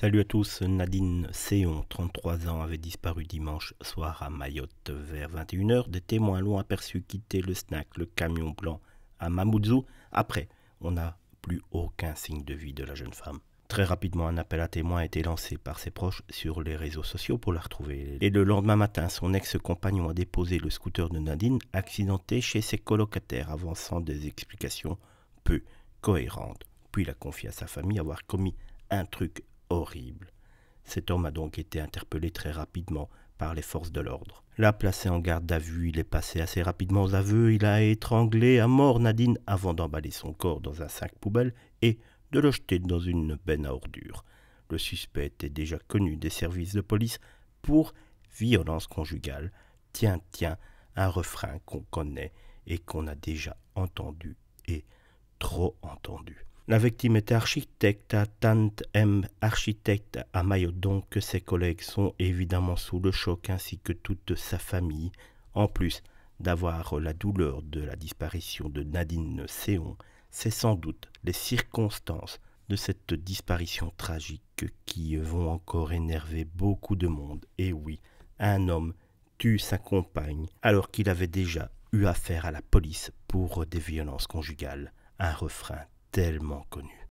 Salut à tous, Nadine Séon, 33 ans, avait disparu dimanche soir à Mayotte. Vers 21h, des témoins l'ont aperçu quitter le snack, le camion blanc, à Mamoudzou. Après, on n'a plus aucun signe de vie de la jeune femme. Très rapidement, un appel à témoins a été lancé par ses proches sur les réseaux sociaux pour la retrouver. Et le lendemain matin, son ex-compagnon a déposé le scooter de Nadine, accidenté chez ses colocataires, avançant des explications peu cohérentes. Puis il a confié à sa famille avoir commis un truc horrible. Cet homme a donc été interpellé très rapidement par les forces de l'ordre. L'a placé en garde à vue, il est passé assez rapidement aux aveux. Il a étranglé à mort Nadine avant d'emballer son corps dans un sac poubelle et de le jeter dans une benne à ordures. Le suspect était déjà connu des services de police pour violence conjugale. Tiens, tiens, un refrain qu'on connaît et qu'on a déjà entendu et trop entendu. La victime est architecte à Tant-M, architecte à Mayo, donc ses collègues sont évidemment sous le choc ainsi que toute sa famille, en plus d'avoir la douleur de la disparition de Nadine Séon, c'est sans doute les circonstances de cette disparition tragique qui vont encore énerver beaucoup de monde. Et oui, un homme tue sa compagne alors qu'il avait déjà eu affaire à la police pour des violences conjugales. Un refrain tellement connu.